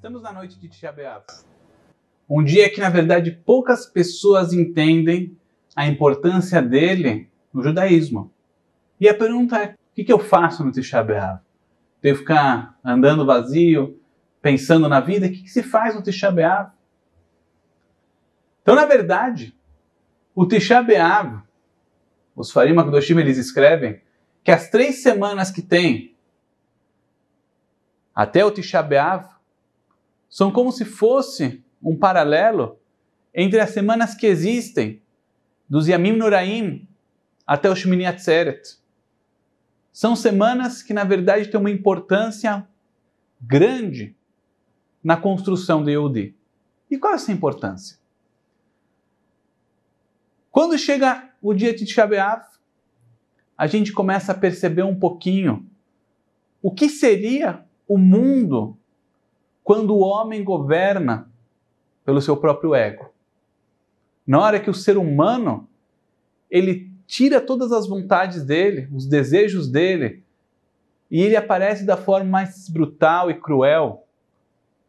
Estamos na noite de Tchabeav. Um dia que, na verdade, poucas pessoas entendem a importância dele no judaísmo. E a pergunta é, o que eu faço no Tisha B'Av? Devo ficar andando vazio, pensando na vida? O que, se faz no Tisha Então, na verdade, o Tisha B'Av, os Farim Akdoshim, eles escrevem que as três semanas que tem até o Tisha são como se fosse um paralelo entre as semanas que existem, dos Yamim Noraim até o Shmini Atzeret. São semanas que, na verdade, têm uma importância grande na construção de Yehudi. E qual é essa importância? Quando chega o dia de Tishabeav, a gente começa a perceber um pouquinho o que seria o mundo quando o homem governa pelo seu próprio ego. Na hora que o ser humano ele tira todas as vontades dele, os desejos dele, e ele aparece da forma mais brutal e cruel,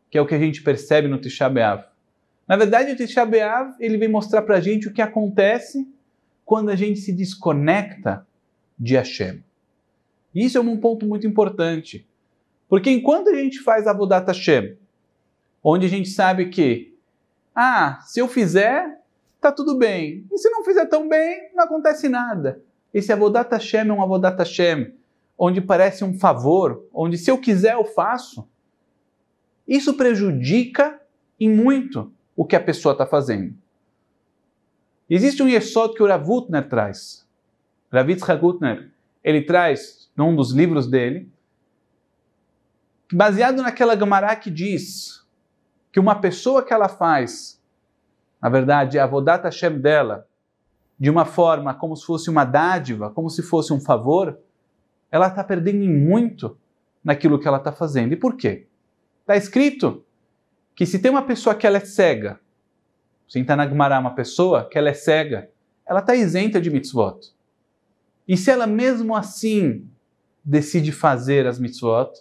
que é o que a gente percebe no Tisha B'Av. Na verdade, o Tisha B'Av, ele vem mostrar para a gente o que acontece quando a gente se desconecta de Hashem. isso é um ponto muito importante. Porque enquanto a gente faz a Data Shem, onde a gente sabe que, ah, se eu fizer, tá tudo bem. E se não fizer tão bem, não acontece nada. Esse Avodata Hashem é um Avodata Hashem, onde parece um favor, onde se eu quiser eu faço. Isso prejudica em muito o que a pessoa está fazendo. Existe um Yesod que o Ravutner traz. Ravitz Ragutner, ele traz, num dos livros dele, baseado naquela Gamará que diz que uma pessoa que ela faz, na verdade, é a Vodata Hashem dela, de uma forma como se fosse uma dádiva, como se fosse um favor, ela está perdendo muito naquilo que ela está fazendo. E por quê? Está escrito que se tem uma pessoa que ela é cega, se está na Gemara uma pessoa que ela é cega, ela está isenta de mitzvot. E se ela mesmo assim decide fazer as mitzvot,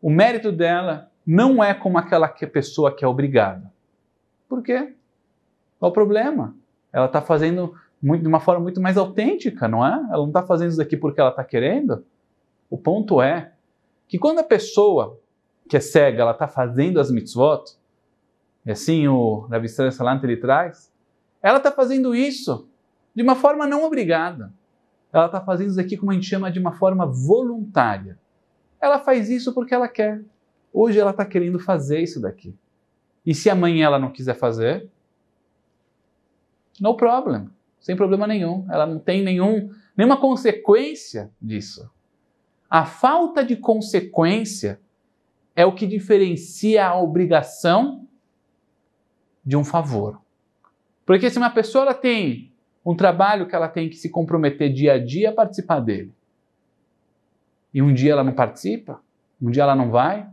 o mérito dela não é como aquela que pessoa que é obrigada. Por quê? Qual o problema? Ela está fazendo muito, de uma forma muito mais autêntica, não é? Ela não está fazendo isso aqui porque ela está querendo. O ponto é que quando a pessoa que é cega, ela está fazendo as mitzvot, e assim o Rav Salant ele traz, ela está fazendo isso de uma forma não obrigada. Ela está fazendo isso aqui como a gente chama de uma forma voluntária. Ela faz isso porque ela quer. Hoje ela está querendo fazer isso daqui. E se amanhã ela não quiser fazer, no problem. Sem problema nenhum. Ela não tem nenhum, nenhuma consequência disso. A falta de consequência é o que diferencia a obrigação de um favor. Porque se uma pessoa tem um trabalho que ela tem que se comprometer dia a dia a participar dele, e um dia ela não participa, um dia ela não vai,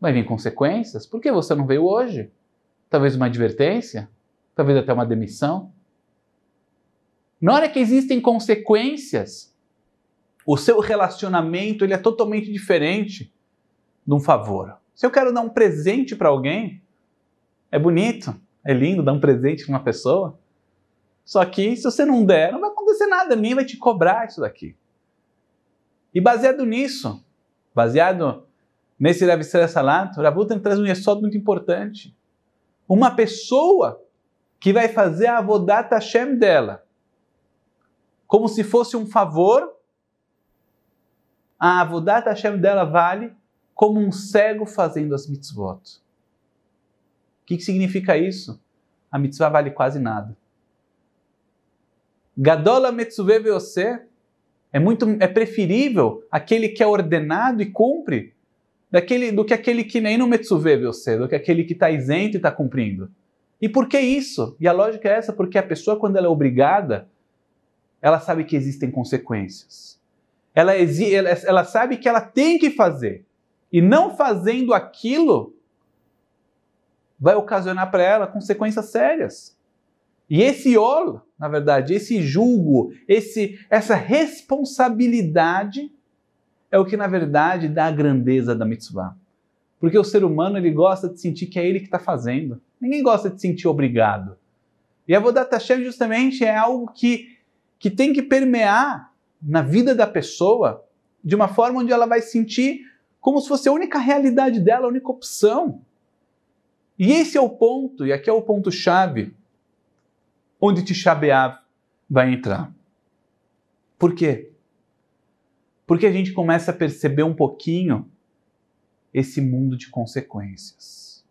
vai vir consequências. Por que você não veio hoje? Talvez uma advertência, talvez até uma demissão. Na hora que existem consequências, o seu relacionamento ele é totalmente diferente de um favor. Se eu quero dar um presente para alguém, é bonito, é lindo dar um presente para uma pessoa. Só que se você não der, não vai acontecer nada, nem vai te cobrar isso daqui. E baseado nisso, baseado nesse Rav Israel Salato, Rabutan traz um yesod muito importante. Uma pessoa que vai fazer a Avodat Hashem dela, como se fosse um favor, a Avodat Hashem dela vale como um cego fazendo as mitzvot. O que, que significa isso? A mitzvah vale quase nada. Gadola Metsuve Veoseh é muito é preferível aquele que é ordenado e cumpre daquele, do que aquele que nem no Metsuve você, do que aquele que está isento e está cumprindo. E por que isso? E a lógica é essa, porque a pessoa, quando ela é obrigada, ela sabe que existem consequências. Ela, exi ela, ela sabe que ela tem que fazer. E não fazendo aquilo vai ocasionar para ela consequências sérias. E esse ol, na verdade, esse julgo, esse, essa responsabilidade é o que na verdade dá a grandeza da mitzvah. Porque o ser humano ele gosta de sentir que é ele que está fazendo. Ninguém gosta de sentir obrigado. E a Avodat Hashem justamente é algo que, que tem que permear na vida da pessoa de uma forma onde ela vai sentir como se fosse a única realidade dela, a única opção. E esse é o ponto, e aqui é o ponto chave onde Tisha vai entrar. Por quê? Porque a gente começa a perceber um pouquinho esse mundo de consequências.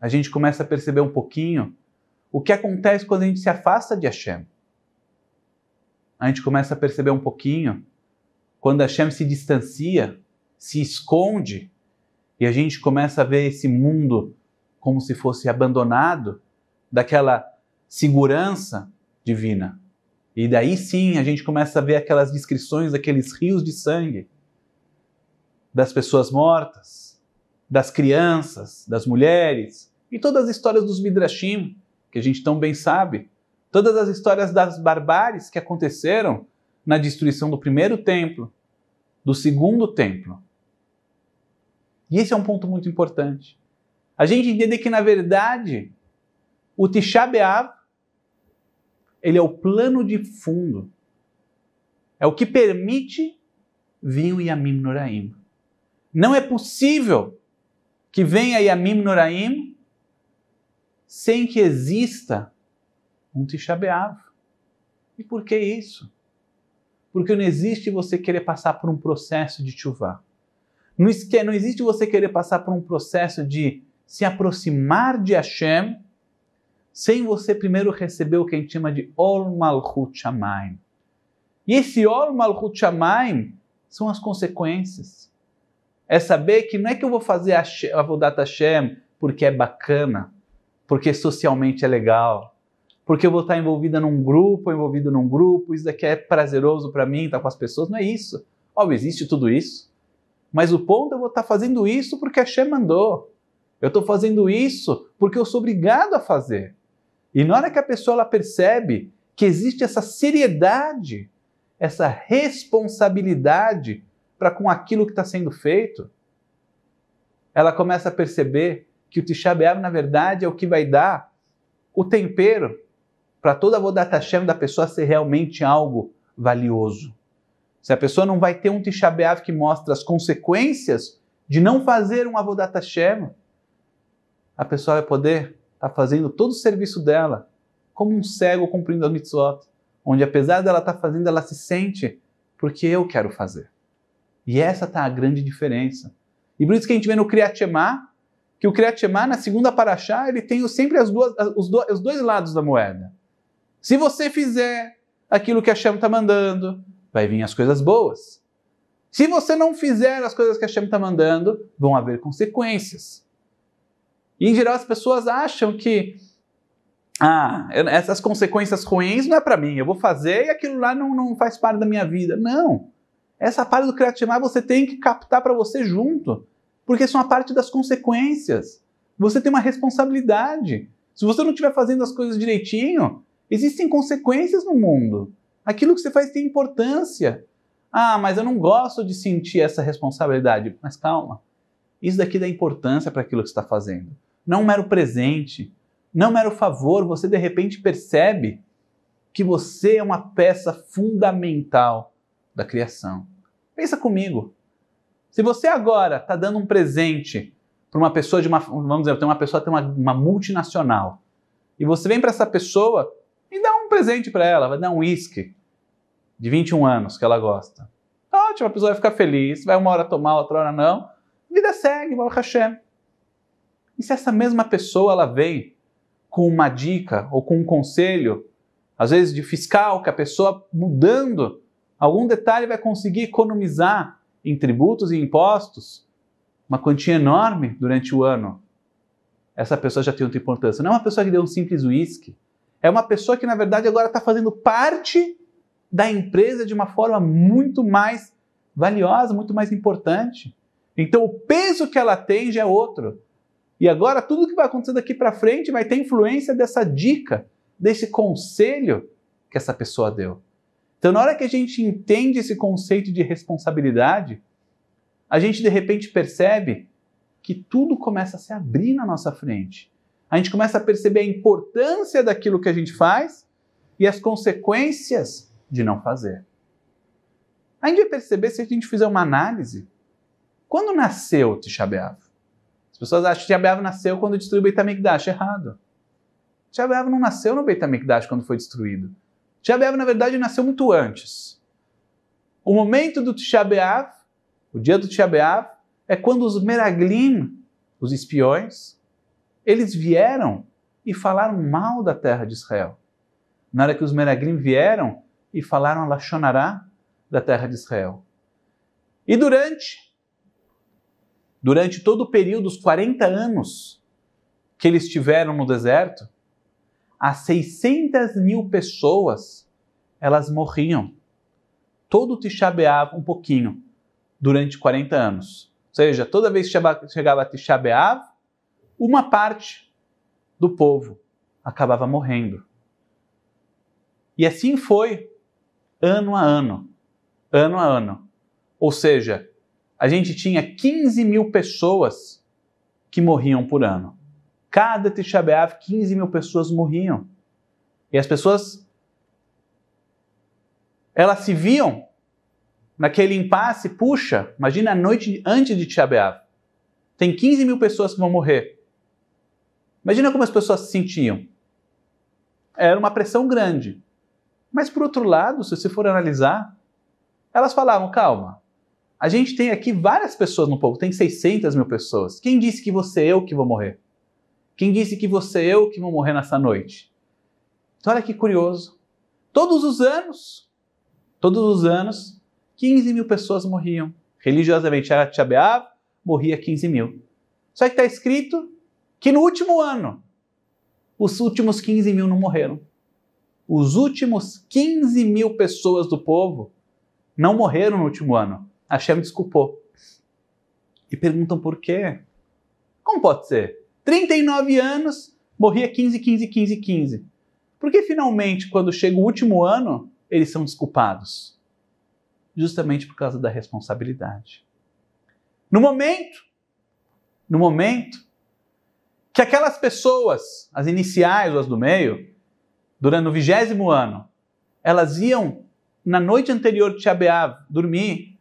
A gente começa a perceber um pouquinho o que acontece quando a gente se afasta de Hashem. A gente começa a perceber um pouquinho quando Hashem se distancia, se esconde, e a gente começa a ver esse mundo como se fosse abandonado daquela segurança divina. E daí sim a gente começa a ver aquelas descrições aqueles rios de sangue das pessoas mortas, das crianças, das mulheres e todas as histórias dos Midrashim, que a gente tão bem sabe, todas as histórias das barbáries que aconteceram na destruição do primeiro templo, do segundo templo. E esse é um ponto muito importante. A gente entender que, na verdade, o Tisha B'Av ele é o plano de fundo. É o que permite vir o Yamim Noraim. Não é possível que venha Yamim Noraim sem que exista um Tisha E por que isso? Porque não existe você querer passar por um processo de chuva. não existe você querer passar por um processo de se aproximar de Hashem sem você primeiro receber o que a gente chama de Ol Malchut Shamaim. E esse Ol Malchut Shamaim são as consequências. É saber que não é que eu vou fazer a Avodat Hashem porque é bacana, porque socialmente é legal, porque eu vou estar envolvida num grupo, envolvido num grupo, isso daqui é prazeroso para mim, estar tá com as pessoas, não é isso. Óbvio, existe tudo isso, mas o ponto é eu vou estar fazendo isso porque a Hashem mandou. Eu estou fazendo isso porque eu sou obrigado a fazer. E na hora que a pessoa ela percebe que existe essa seriedade, essa responsabilidade para com aquilo que está sendo feito, ela começa a perceber que o Tisha B'Av, na verdade, é o que vai dar o tempero para toda a Hashem da pessoa ser realmente algo valioso. Se a pessoa não vai ter um Tisha B'Av que mostra as consequências de não fazer um Avodat Hashem, a pessoa vai poder está fazendo todo o serviço dela, como um cego cumprindo a mitzvot, onde apesar dela estar tá fazendo, ela se sente, porque eu quero fazer. E essa tá a grande diferença. E por isso que a gente vê no Kriyat Shema, que o Kriyat Shema, na segunda paraxá, ele tem sempre as duas, os, do, os dois lados da moeda. Se você fizer aquilo que a Shem está mandando, vai vir as coisas boas. Se você não fizer as coisas que a Shem está mandando, vão haver consequências. E em geral as pessoas acham que ah, essas consequências ruins não é para mim, eu vou fazer e aquilo lá não, não faz parte da minha vida. Não. Essa parte do Kriyatimá ah, você tem que captar para você junto, porque são é a parte das consequências. Você tem uma responsabilidade. Se você não estiver fazendo as coisas direitinho, existem consequências no mundo. Aquilo que você faz tem importância. Ah, mas eu não gosto de sentir essa responsabilidade. Mas calma, isso daqui dá importância para aquilo que você está fazendo não um mero presente, não um mero favor, você de repente percebe que você é uma peça fundamental da criação. Pensa comigo. Se você agora está dando um presente para uma pessoa de uma, vamos dizer, tem uma pessoa tem uma, uma multinacional e você vem para essa pessoa e dá um presente para ela, vai dar um uísque de 21 anos que ela gosta. Ótimo, a pessoa vai ficar feliz, vai uma hora tomar, outra hora não. Vida segue, Baruch Hashem. E se essa mesma pessoa ela vem com uma dica ou com um conselho, às vezes de fiscal, que a pessoa mudando algum detalhe vai conseguir economizar em tributos e impostos uma quantia enorme durante o ano. Essa pessoa já tem outra importância. Não é uma pessoa que deu um simples uísque. É uma pessoa que, na verdade, agora está fazendo parte da empresa de uma forma muito mais valiosa, muito mais importante. Então, o peso que ela tem já é outro. E agora tudo que vai acontecer daqui para frente vai ter influência dessa dica, desse conselho que essa pessoa deu. Então, na hora que a gente entende esse conceito de responsabilidade, a gente de repente percebe que tudo começa a se abrir na nossa frente. A gente começa a perceber a importância daquilo que a gente faz e as consequências de não fazer. A gente vai perceber se a gente fizer uma análise. Quando nasceu o B'Av? As pessoas acham que Tiabeav nasceu quando destruiu o Beit HaMikdash. Errado. Tiabeav não nasceu no Beit HaMikdash quando foi destruído. Tiabeav, na verdade, nasceu muito antes. O momento do Tiabeav, o dia do Tiabeav, é quando os Meraglim, os espiões, eles vieram e falaram mal da terra de Israel. Na hora que os Meraglim vieram e falaram a Lachonará da terra de Israel. E durante durante todo o período, os 40 anos que eles tiveram no deserto, as 600 mil pessoas elas morriam. Todo Tishabeav um pouquinho durante 40 anos. Ou seja, toda vez que chegava Tishabeav, uma parte do povo acabava morrendo. E assim foi ano a ano, ano a ano. Ou seja, a gente tinha 15 mil pessoas que morriam por ano. Cada Tisha B'Av, 15 mil pessoas morriam. E as pessoas, elas se viam naquele impasse, puxa, imagina a noite antes de Tisha B'Av. Tem 15 mil pessoas que vão morrer. Imagina como as pessoas se sentiam. Era uma pressão grande. Mas por outro lado, se você for analisar, elas falavam, calma, a gente tem aqui várias pessoas no povo, tem 600 mil pessoas. Quem disse que você é eu que vou morrer? Quem disse que você é eu que vou morrer nessa noite? Então, olha que curioso. Todos os anos, todos os anos, 15 mil pessoas morriam. Religiosamente era Tchabeab, morria 15 mil. Só que está escrito que no último ano, os últimos 15 mil não morreram. Os últimos 15 mil pessoas do povo não morreram no último ano. Hashem desculpou. E perguntam por quê. Como pode ser? 39 anos, morria 15, 15, 15, 15. Por que finalmente, quando chega o último ano, eles são desculpados? Justamente por causa da responsabilidade. No momento, no momento que aquelas pessoas, as iniciais ou as do meio, durante o vigésimo ano, elas iam na noite anterior de Shabeav dormir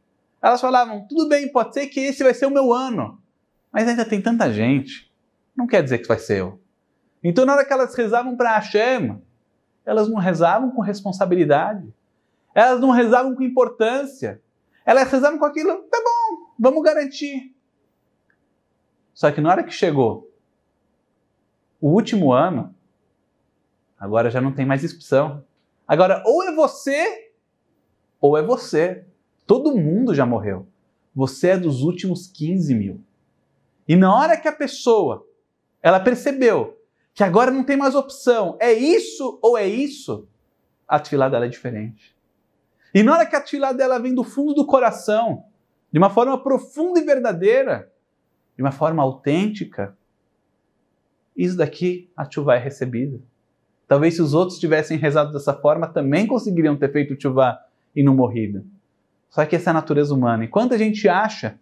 elas falavam: tudo bem, pode ser que esse vai ser o meu ano, mas ainda tem tanta gente. Não quer dizer que vai ser eu. Então, na hora que elas rezavam para Hashem, elas não rezavam com responsabilidade. Elas não rezavam com importância. Elas rezavam com aquilo, tá bom, vamos garantir. Só que na hora que chegou o último ano, agora já não tem mais opção. Agora, ou é você, ou é você. Todo mundo já morreu. Você é dos últimos 15 mil. E na hora que a pessoa ela percebeu que agora não tem mais opção, é isso ou é isso, a tefilá dela é diferente. E na hora que a tefilá dela vem do fundo do coração, de uma forma profunda e verdadeira, de uma forma autêntica, isso daqui a chuva é recebida. Talvez se os outros tivessem rezado dessa forma, também conseguiriam ter feito chuva e não morrido. Só que essa é a natureza humana. E quando a gente acha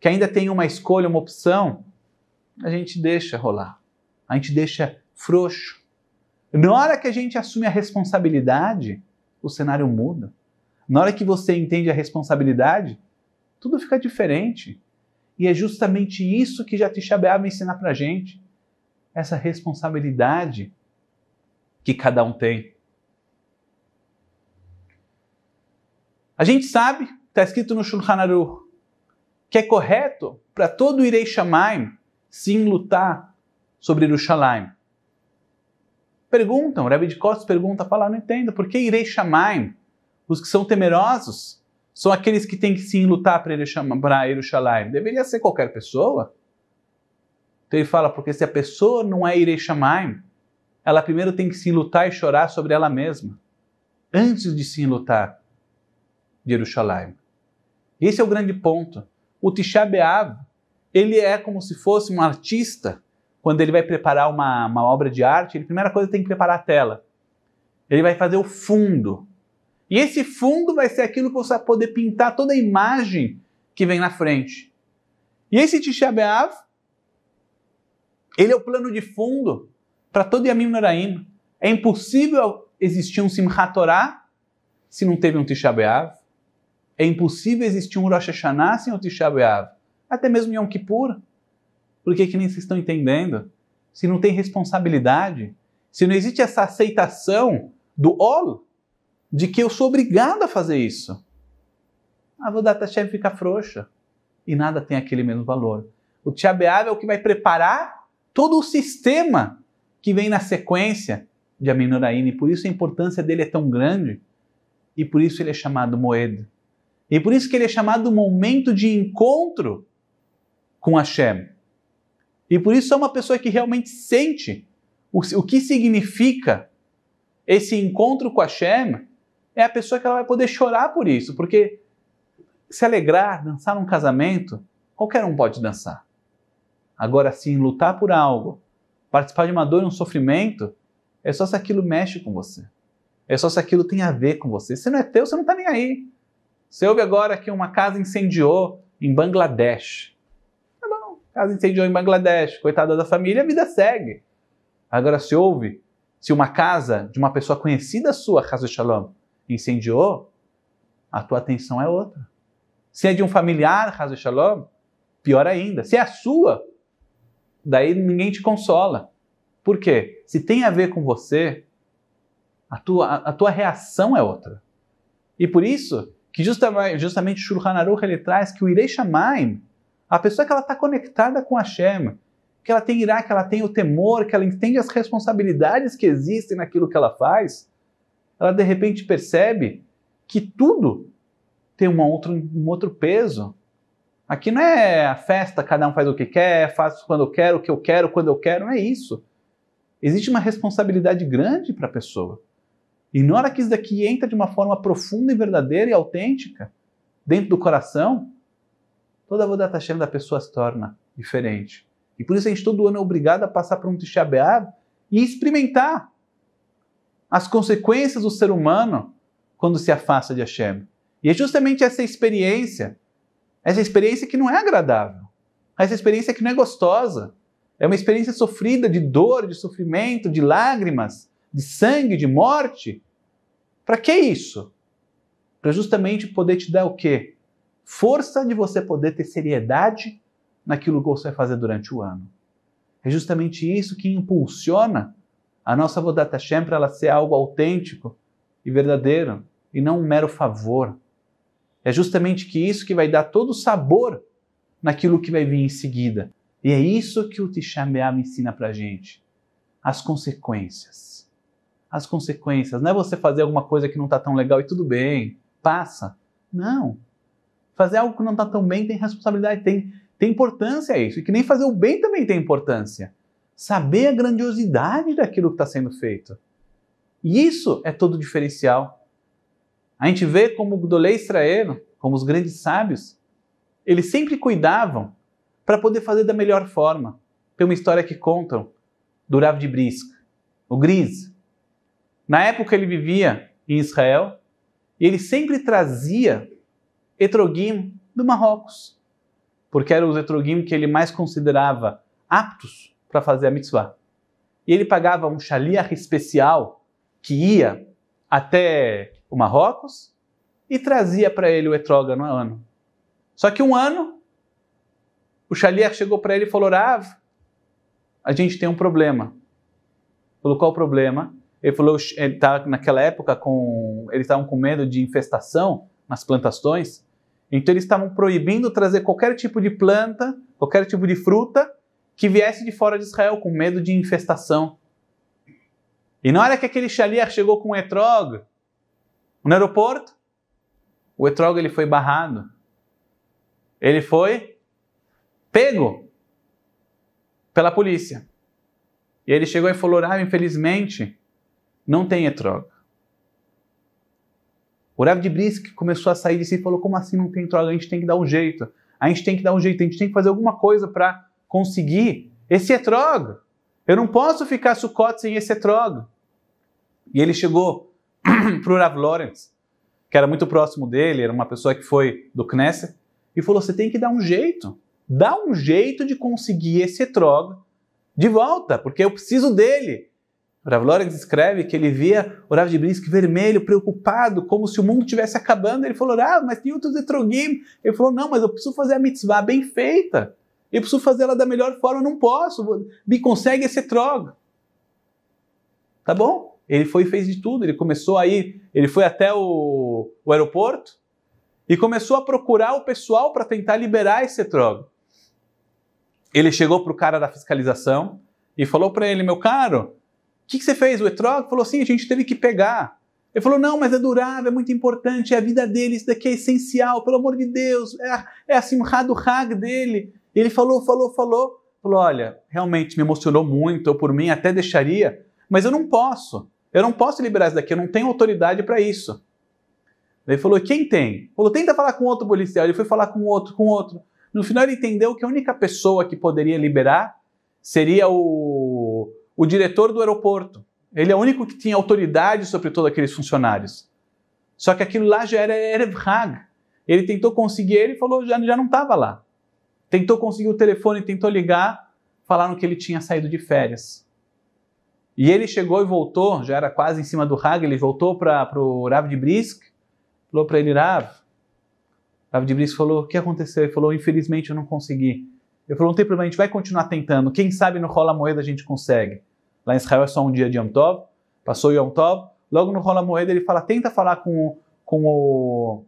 que ainda tem uma escolha, uma opção, a gente deixa rolar. A gente deixa frouxo. Na hora que a gente assume a responsabilidade, o cenário muda. Na hora que você entende a responsabilidade, tudo fica diferente. E é justamente isso que Jatixabé vai ensinar pra gente. Essa responsabilidade que cada um tem. A gente sabe, está escrito no Shulchan Aruch, que é correto para todo Irei Shamaim sim lutar sobre Jerusalém. Perguntam, o Rebbe de Costos pergunta, fala, ah, não entendo, por que Irei Shamaim, os que são temerosos, são aqueles que têm que sim lutar para Jerusalém? Deveria ser qualquer pessoa? Então ele fala, porque se a pessoa não é Irei Shamaim, ela primeiro tem que se lutar e chorar sobre ela mesma, antes de se lutar de Jerusalém. Esse é o grande ponto. O Tisha B'Av, ele é como se fosse um artista. Quando ele vai preparar uma, uma obra de arte, ele, a primeira coisa tem que preparar a tela. Ele vai fazer o fundo. E esse fundo vai ser aquilo que você vai poder pintar toda a imagem que vem na frente. E esse Tisha B'Av, ele é o plano de fundo para todo Yamim Noraim. É impossível existir um Simchat Torah se não teve um Tisha B'Av. É impossível existir um Rosh Hashanah sem o Tisha B'Av. Até mesmo Yom Kippur. Por que, que nem vocês estão entendendo? Se não tem responsabilidade, se não existe essa aceitação do ol, de que eu sou obrigado a fazer isso. A ah, Vodata dar fica frouxa. E nada tem aquele mesmo valor. O Tisha B'Av é o que vai preparar todo o sistema que vem na sequência de e Por isso a importância dele é tão grande e por isso ele é chamado Moed. E por isso que ele é chamado momento de encontro com Hashem. E por isso é uma pessoa que realmente sente o, o que significa esse encontro com Hashem. É a pessoa que ela vai poder chorar por isso, porque se alegrar, dançar num casamento, qualquer um pode dançar. Agora, sim, lutar por algo, participar de uma dor e um sofrimento, é só se aquilo mexe com você. É só se aquilo tem a ver com você. Se não é teu, você não está nem aí. Você ouve agora que uma casa incendiou em Bangladesh. Tá bom, casa incendiou em Bangladesh, coitada da família, a vida segue. Agora se ouve se uma casa de uma pessoa conhecida sua, de Shalom, incendiou, a tua atenção é outra. Se é de um familiar, de Shalom, pior ainda. Se é a sua, daí ninguém te consola. Por quê? Se tem a ver com você, a tua, a, a tua reação é outra. E por isso, que justamente, justamente Shulchan Aruch ele traz que o Irei Shamaim, a pessoa que ela está conectada com Hashem, que ela tem irá, que ela tem o temor, que ela entende as responsabilidades que existem naquilo que ela faz, ela de repente percebe que tudo tem uma outro um outro peso. Aqui não é a festa, cada um faz o que quer, faço quando eu quero, o que eu quero, quando eu quero, não é isso. Existe uma responsabilidade grande para a pessoa. E hora que isso daqui entra de uma forma profunda e verdadeira e autêntica dentro do coração, toda a Vodata Hashem da pessoa se torna diferente. E por isso a gente todo ano é obrigado a passar por um Tisha e experimentar as consequências do ser humano quando se afasta de Hashem. E é justamente essa experiência, essa experiência que não é agradável, essa experiência que não é gostosa, é uma experiência sofrida de dor, de sofrimento, de lágrimas, de sangue, de morte. Para que isso? Para justamente poder te dar o quê? Força de você poder ter seriedade naquilo que você vai fazer durante o ano. É justamente isso que impulsiona a nossa Vodata Shem para ela ser algo autêntico e verdadeiro e não um mero favor. É justamente que isso que vai dar todo o sabor naquilo que vai vir em seguida. E é isso que o Tisha B'Av ensina para gente. As consequências as consequências. Não é você fazer alguma coisa que não está tão legal e tudo bem, passa. Não. Fazer algo que não está tão bem tem responsabilidade, tem, tem importância isso. E que nem fazer o bem também tem importância. Saber a grandiosidade daquilo que está sendo feito. E isso é todo diferencial. A gente vê como o Gdolei Israel, como os grandes sábios, eles sempre cuidavam para poder fazer da melhor forma. Tem uma história que contam do Rav de Brisk, o Gris, na época ele vivia em Israel e ele sempre trazia Etrogim do Marrocos, porque eram os Etrogim que ele mais considerava aptos para fazer a mitzvah. E ele pagava um shaliach especial que ia até o Marrocos e trazia para ele o etrogano no ano. Só que um ano, o shaliach chegou para ele e falou: Rav, a gente tem um problema. Colocou o problema ele falou, ele tá naquela época com, eles estavam com medo de infestação nas plantações, então eles estavam proibindo trazer qualquer tipo de planta, qualquer tipo de fruta que viesse de fora de Israel com medo de infestação. E na hora que aquele xaliar chegou com o etrog no aeroporto, o etrog ele foi barrado. Ele foi pego pela polícia. E ele chegou e falou: "Ah, infelizmente, não tem droga. O Rav de Brisk começou a sair de si e falou: como assim não tem droga? A gente tem que dar um jeito. A gente tem que dar um jeito, a gente tem que fazer alguma coisa para conseguir esse etrog. É eu não posso ficar sucote sem esse etrog. É e ele chegou para o Rav Lawrence, que era muito próximo dele, era uma pessoa que foi do Knesset, e falou: você tem que dar um jeito. Dá um jeito de conseguir esse etrog é de volta, porque eu preciso dele. O Rav Lorenz escreve que ele via o Rav de Brisk vermelho, preocupado, como se o mundo estivesse acabando. Ele falou, ah, mas tem outros etrogim. Ele falou, não, mas eu preciso fazer a mitzvah bem feita. Eu preciso fazer ela da melhor forma, eu não posso. Me consegue esse etrog. Tá bom? Ele foi e fez de tudo. Ele começou aí, ele foi até o, o aeroporto e começou a procurar o pessoal para tentar liberar esse etrog. Ele chegou para o cara da fiscalização e falou para ele, meu caro, que, que você fez? O Etrog falou assim: a gente teve que pegar. Ele falou: não, mas é durável, é muito importante, é a vida dele, isso daqui é essencial, pelo amor de Deus, é, assim é a Simchá Hag dele. Ele falou, falou, falou. Falou: olha, realmente me emocionou muito, eu por mim até deixaria, mas eu não posso. Eu não posso liberar isso daqui, eu não tenho autoridade para isso. Ele falou: quem tem? Falou: tenta falar com outro policial. Ele foi falar com outro, com outro. No final, ele entendeu que a única pessoa que poderia liberar seria o o diretor do aeroporto. Ele é o único que tinha autoridade sobre todos aqueles funcionários. Só que aquilo lá já era Erev Hag. Ele tentou conseguir ele e falou, já, já não estava lá. Tentou conseguir o telefone, tentou ligar, falaram que ele tinha saído de férias. E ele chegou e voltou, já era quase em cima do Hag, ele voltou para o Rav de Brisk, falou para ele, Rav, Rav de Brisk falou, o que aconteceu? Ele falou, infelizmente eu não consegui. Ele falou, não tem problema, a gente vai continuar tentando, quem sabe no rola moeda a gente consegue. Lá em Israel é só um dia de Yom Tov. Passou Yom Tov. Logo no Rola Moeda ele fala, tenta falar com, com o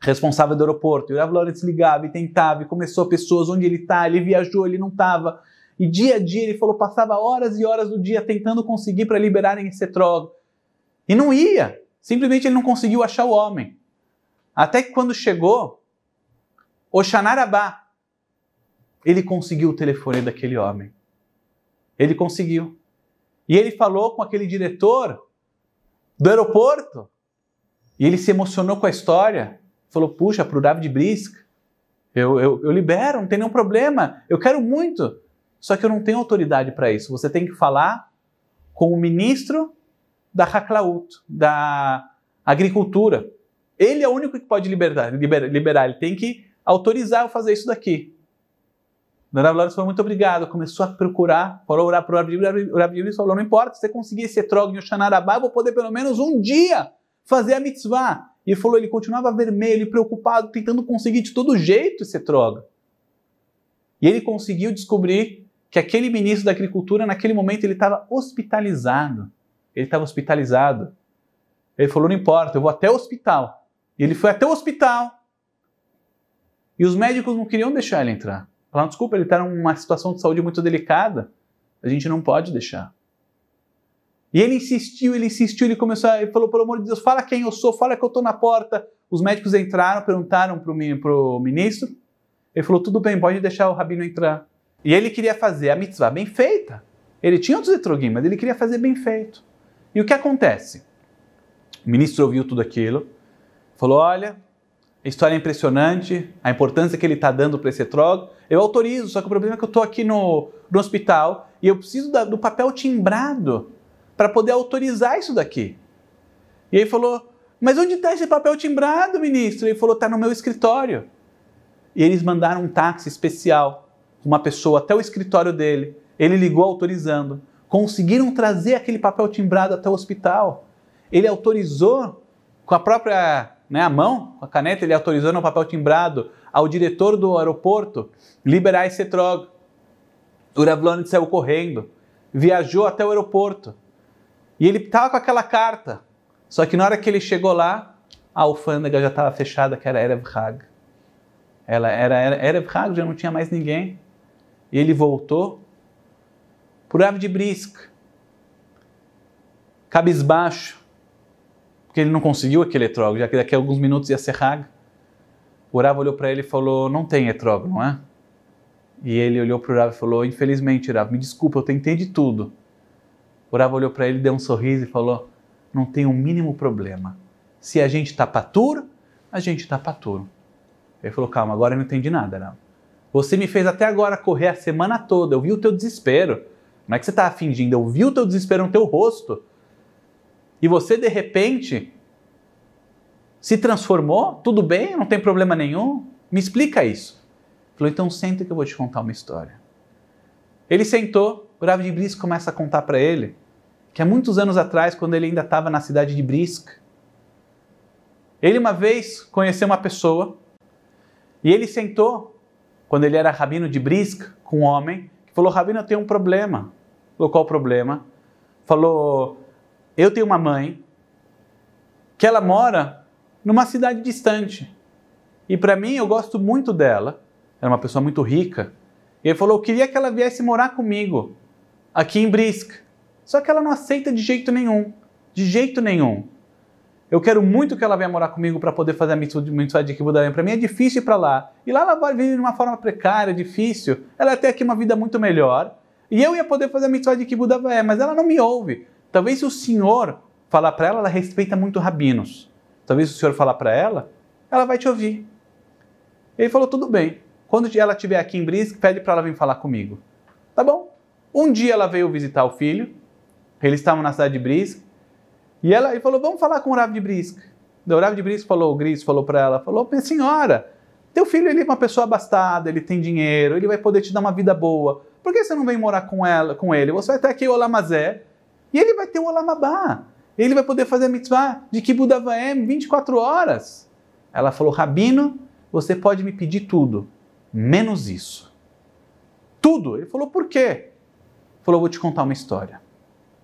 responsável do aeroporto. E o Rav Lawrence ligava e tentava, e começou pessoas, onde ele está, ele viajou, ele não estava. E dia a dia ele falou, passava horas e horas do dia tentando conseguir para liberarem esse trogo. E não ia. Simplesmente ele não conseguiu achar o homem. Até que quando chegou, Oxanarabá, ele conseguiu o telefone daquele homem. Ele conseguiu. E ele falou com aquele diretor do aeroporto. E ele se emocionou com a história. Falou: Puxa, para o David Brisk, eu, eu, eu libero, não tem nenhum problema. Eu quero muito. Só que eu não tenho autoridade para isso. Você tem que falar com o ministro da Haklaut, da agricultura. Ele é o único que pode liberar, liberar, liberar. ele tem que autorizar eu fazer isso daqui. Dona Dolores falou, muito obrigado. Começou a procurar, falou orar para o Rabi falou, não importa, se você conseguir esse etrog em Oxanarabá, eu vou poder pelo menos um dia fazer a mitzvah. E ele falou, ele continuava vermelho, preocupado, tentando conseguir de todo jeito esse etrog. E ele conseguiu descobrir que aquele ministro da agricultura, naquele momento, ele estava hospitalizado. Ele estava hospitalizado. Ele falou, não importa, eu vou até o hospital. E ele foi até o hospital. E os médicos não queriam deixar ele entrar. Falar, desculpa, ele está numa situação de saúde muito delicada. A gente não pode deixar. E ele insistiu, ele insistiu, ele começou, a, ele falou, pelo amor de Deus, fala quem eu sou, fala que eu estou na porta. Os médicos entraram, perguntaram para o ministro. Ele falou, tudo bem, pode deixar o rabino entrar. E ele queria fazer a mitzvah bem feita. Ele tinha outros etrogim, mas ele queria fazer bem feito. E o que acontece? O ministro ouviu tudo aquilo, falou, olha, a história é impressionante, a importância que ele está dando para esse etrog. Eu autorizo, só que o problema é que eu estou aqui no, no hospital e eu preciso da, do papel timbrado para poder autorizar isso daqui. E ele falou, mas onde está esse papel timbrado, ministro? Ele falou, está no meu escritório. E eles mandaram um táxi especial, uma pessoa até o escritório dele. Ele ligou autorizando. Conseguiram trazer aquele papel timbrado até o hospital. Ele autorizou com a própria né, mão, com a caneta, ele autorizando o papel timbrado ao diretor do aeroporto liberar esse trogo. Uravlonit saiu correndo, viajou até o aeroporto. E ele estava com aquela carta. Só que na hora que ele chegou lá, a alfândega já estava fechada, que era Erev Hag. Ela era Erev Hag, já não tinha mais ninguém. E ele voltou por Ave de Brisk, cabisbaixo, que ele não conseguiu aquele etrogo, já que daqui a alguns minutos ia ser Hag. O Rav olhou para ele e falou: Não tem etrogo, não é? E ele olhou para o Rav e falou: Infelizmente, Rav, me desculpa, eu tentei de tudo. O Rav olhou para ele, deu um sorriso e falou: Não tem o um mínimo problema. Se a gente está paturo, a gente está paturo." Ele falou: Calma, agora eu não entendi nada, Rav. Você me fez até agora correr a semana toda, eu vi o teu desespero. Não é que você estava tá fingindo, eu vi o teu desespero no teu rosto e você de repente se transformou, tudo bem, não tem problema nenhum, me explica isso. Falou, então senta que eu vou te contar uma história. Ele sentou, o Rav de Brisk começa a contar para ele que há muitos anos atrás, quando ele ainda estava na cidade de Brisk, ele uma vez conheceu uma pessoa e ele sentou, quando ele era rabino de Brisk, com um homem, que falou: Rabino, eu tenho um problema. Falou: Qual problema? Falou: eu tenho uma mãe que ela mora numa cidade distante. E para mim, eu gosto muito dela. Era é uma pessoa muito rica. E ele falou: Eu queria que ela viesse morar comigo aqui em Brisca. Só que ela não aceita de jeito nenhum. De jeito nenhum. Eu quero muito que ela venha morar comigo para poder fazer a mitzvah de Kibudarim. Para mim é difícil ir para lá. E lá ela vai viver de uma forma precária, difícil. Ela até aqui uma vida muito melhor. E eu ia poder fazer a mitzvah de Kibudarim, mas ela não me ouve. Talvez se o senhor falar para ela, ela respeita muito rabinos. Talvez se o senhor falar para ela, ela vai te ouvir. Ele falou, tudo bem. Quando ela estiver aqui em Brisk, pede para ela vir falar comigo. Tá bom. Um dia ela veio visitar o filho, eles estavam na cidade de Brisk, e ela ele falou, vamos falar com o Rav de Brisk. O Rav de Brisk falou, o Gris falou para ela, falou, minha senhora, teu filho ele é uma pessoa abastada, ele tem dinheiro, ele vai poder te dar uma vida boa. Por que você não vem morar com ela, com ele? Você vai até aqui Olamazé, e ele vai ter o Olamabá. Ele vai poder fazer a mitzvah de Kibudavaem 24 horas. Ela falou: Rabino, você pode me pedir tudo, menos isso. Tudo. Ele falou: por quê? Falou: vou te contar uma história.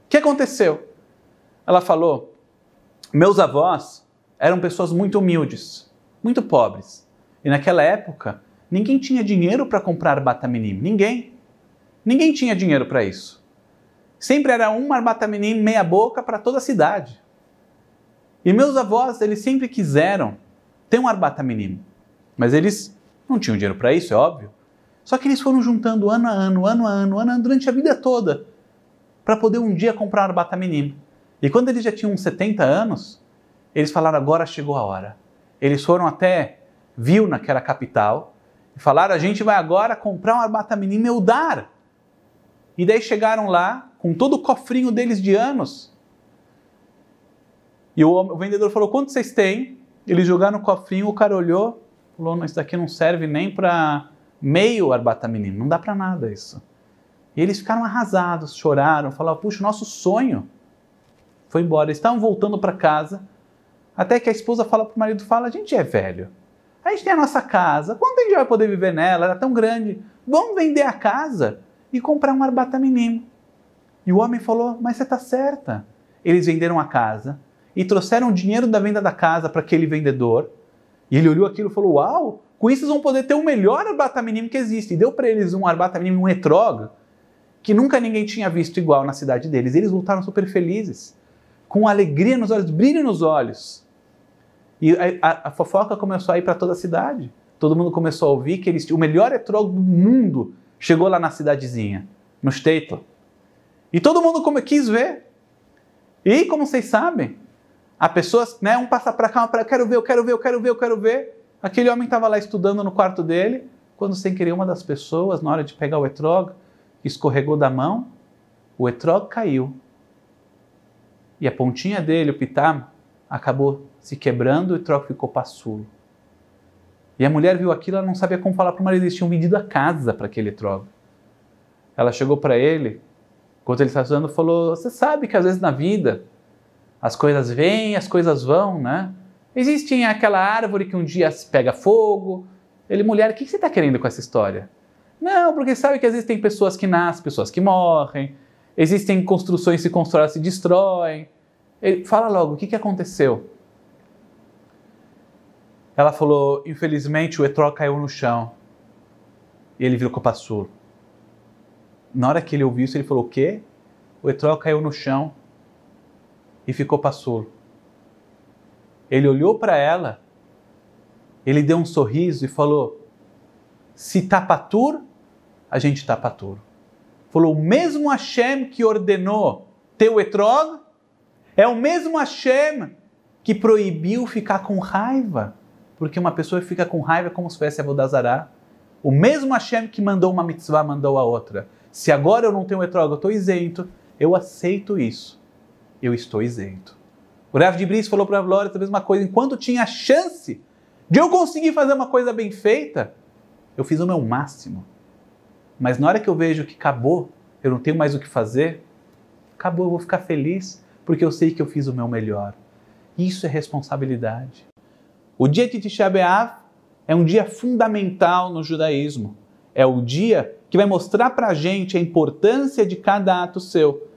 O que aconteceu? Ela falou: meus avós eram pessoas muito humildes, muito pobres. E naquela época, ninguém tinha dinheiro para comprar bataminim. Ninguém. Ninguém tinha dinheiro para isso. Sempre era um Marbatamenim meia boca para toda a cidade. E meus avós, eles sempre quiseram ter um arbataminim, mas eles não tinham dinheiro para isso, é óbvio. Só que eles foram juntando ano a ano, ano a ano, ano a ano, durante a vida toda, para poder um dia comprar arbataminim. E quando eles já tinham uns 70 anos, eles falaram: agora chegou a hora. Eles foram até Vilna, que era a capital, e falaram: a gente vai agora comprar um o dar. E daí chegaram lá com todo o cofrinho deles de anos. E o, o vendedor falou: quanto vocês têm? Eles jogaram no cofrinho, o cara olhou, falou: não, isso daqui não serve nem para meio arbata menino, não dá para nada isso. E eles ficaram arrasados, choraram, falaram: puxa, nosso sonho foi embora. Eles estavam voltando para casa, até que a esposa fala para o marido: fala, a gente é velho, a gente tem a nossa casa, quando a gente vai poder viver nela? Ela é tão grande, vamos vender a casa e comprar um arbata menino. E o homem falou: Mas você está certa. Eles venderam a casa e trouxeram o dinheiro da venda da casa para aquele vendedor. E ele olhou aquilo e falou: Uau, com isso vão poder ter o melhor arbataminimo que existe. E deu para eles um arbataminimo, um etrog, que nunca ninguém tinha visto igual na cidade deles. E eles voltaram super felizes, com alegria nos olhos, brilho nos olhos. E a, a, a fofoca começou a ir para toda a cidade. Todo mundo começou a ouvir que eles, o melhor etrog do mundo chegou lá na cidadezinha, no Statel. E todo mundo como quis ver. E como vocês sabem, a pessoas, né, um passa para cá, um para cá, quero ver, eu quero ver, eu quero ver, eu quero ver. Aquele homem estava lá estudando no quarto dele, quando sem querer uma das pessoas, na hora de pegar o etrog, escorregou da mão, o etrog caiu. E a pontinha dele, o pitam, acabou se quebrando e o etrog ficou passulo. E a mulher viu aquilo, ela não sabia como falar para o marido, eles tinham vendido a casa para aquele etrog. Ela chegou para ele, Enquanto ele está estudando, falou: Você sabe que às vezes na vida as coisas vêm, as coisas vão, né? Existe aquela árvore que um dia pega fogo. Ele, mulher, o que você está querendo com essa história? Não, porque sabe que existem pessoas que nascem, pessoas que morrem, existem construções que se constroem, se destroem. Ele, fala logo, o que, que aconteceu? Ela falou, infelizmente o Etró caiu no chão. E ele virou copassulo. Na hora que ele ouviu isso, ele falou: O quê? O Etrol caiu no chão e ficou passou. Ele olhou para ela, ele deu um sorriso e falou: Se tapatur, tá a gente tapatur. Tá falou: O mesmo Hashem que ordenou ter o Etrog é o mesmo Hashem que proibiu ficar com raiva. Porque uma pessoa fica com raiva como se fosse a Vodazará. O mesmo Hashem que mandou uma mitzvah, mandou a outra. Se agora eu não tenho etroga, eu estou isento. Eu aceito isso. Eu estou isento. O Rav de Brice falou para a Glória a mesma coisa. Enquanto tinha a chance de eu conseguir fazer uma coisa bem feita, eu fiz o meu máximo. Mas na hora que eu vejo que acabou, eu não tenho mais o que fazer, acabou, eu vou ficar feliz porque eu sei que eu fiz o meu melhor. Isso é responsabilidade. O dia de Tisha B'Av é um dia fundamental no judaísmo. É o dia que vai mostrar para a gente a importância de cada ato seu.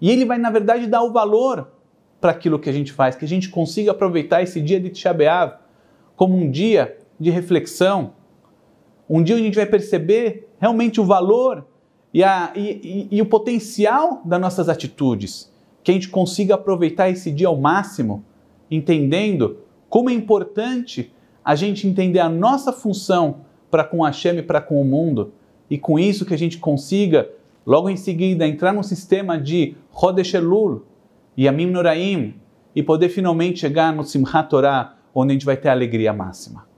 E ele vai, na verdade, dar o valor para aquilo que a gente faz, que a gente consiga aproveitar esse dia de Tisha como um dia de reflexão, um dia onde a gente vai perceber realmente o valor e, a, e, e, e o potencial das nossas atitudes, que a gente consiga aproveitar esse dia ao máximo, entendendo como é importante a gente entender a nossa função para com a Hashem e para com o mundo, e com isso que a gente consiga, logo em seguida, entrar num sistema de Chodesh Shelul e Amim Noraim e poder finalmente chegar no Simchat Torah, onde a gente vai ter a alegria máxima.